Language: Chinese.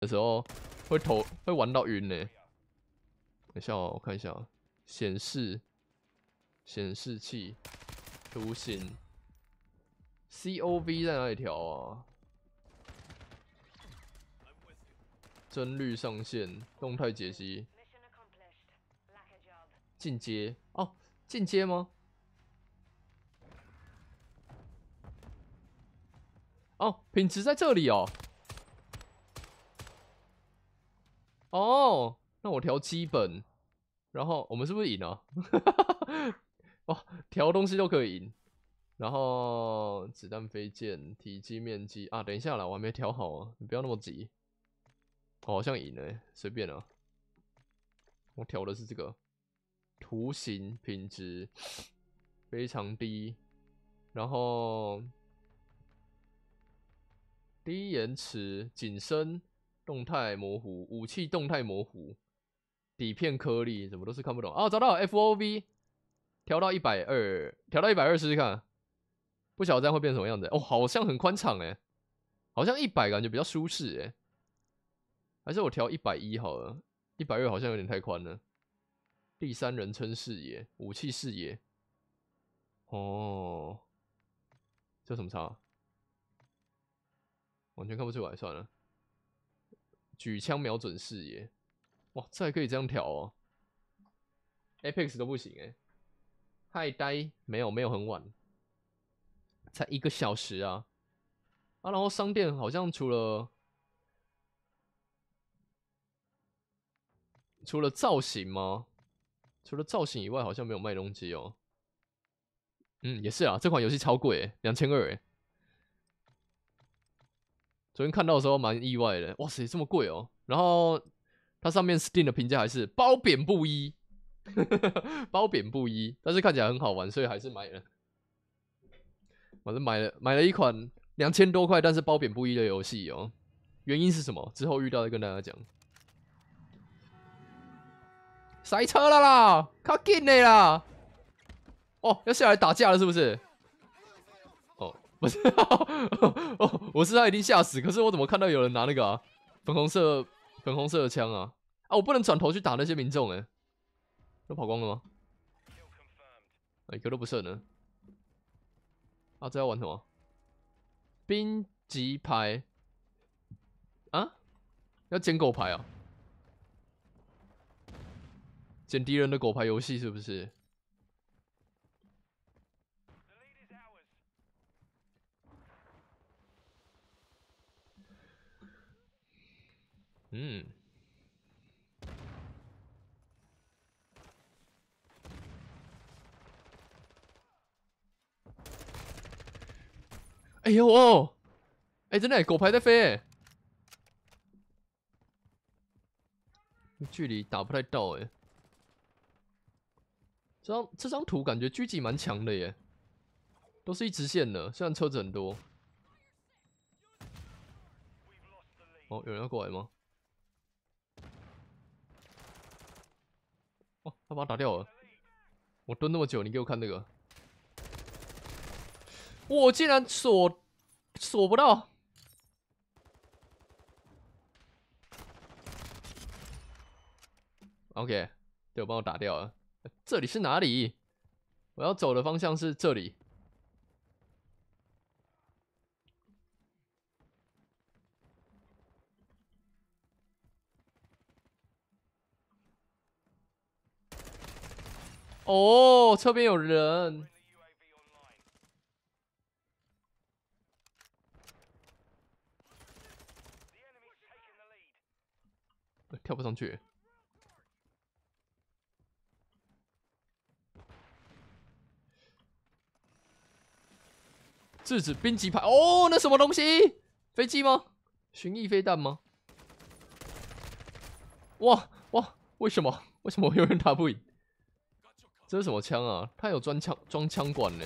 的时候会头会玩到晕呢。等一下，我看一下啊，显示显示器图形，C O V 在哪里调啊？帧率上限，动态解析，进阶哦，进阶吗？哦，品质在这里哦。哦，那我调基本，然后我们是不是赢了？哦，调东西都可以赢，然后子弹飞溅、体积面积啊，等一下啦，我还没调好啊，你不要那么急。我好像赢了，随便啊。我调的是这个，图形品质非常低，然后低延迟、景深。动态模糊，武器动态模糊，底片颗粒，怎么都是看不懂哦，找到 FOV，调到一百二，调到一百二试试看。不晓得这样会变成什么样子。哦，好像很宽敞哎，好像一百感觉比较舒适哎。还是我调一百一好了，一百二好像有点太宽了。第三人称视野，武器视野。哦，这什么操？完全看不出来，算了。举枪瞄准视野，哇，这还可以这样调哦。Apex 都不行哎，嗨呆，没有没有很晚，才一个小时啊，啊，然后商店好像除了除了造型吗？除了造型以外，好像没有卖东西哦。嗯，也是啊，这款游戏超贵，两千二哎。昨天看到的时候蛮意外的，哇塞，这么贵哦！然后它上面 Steam 的评价还是褒贬不一，褒贬不一，但是看起来很好玩，所以还是买了。反正买了买了一款两千多块，但是褒贬不一的游戏哦。原因是什么？之后遇到再跟大家讲。塞车了啦，靠近你啦！哦，要下来打架了是不是？不是 哦，我是他一定吓死。可是我怎么看到有人拿那个粉红色、粉红色的枪啊？啊，我不能转头去打那些民众哎，都跑光了吗？哎，一个都不剩了。啊，这要玩什么？兵级牌啊？要捡狗牌啊？捡敌人的狗牌游戏是不是？嗯。哎呦哦！哎，真的，狗牌在飞。距离打不太到哎。这张这张图感觉狙击蛮强的耶，都是一直线的，虽然车子很多。哦，有人要过来吗？他把我打掉了，我蹲那么久，你给我看那个，我竟然锁锁不到。OK，队友帮我打掉了。这里是哪里？我要走的方向是这里。哦，侧边有人，跳不上去。制止冰级牌哦，那什么东西？飞机吗？巡弋飞弹吗？哇哇，为什么？为什么有人打不赢？这是什么枪啊？它有装枪、装枪管呢。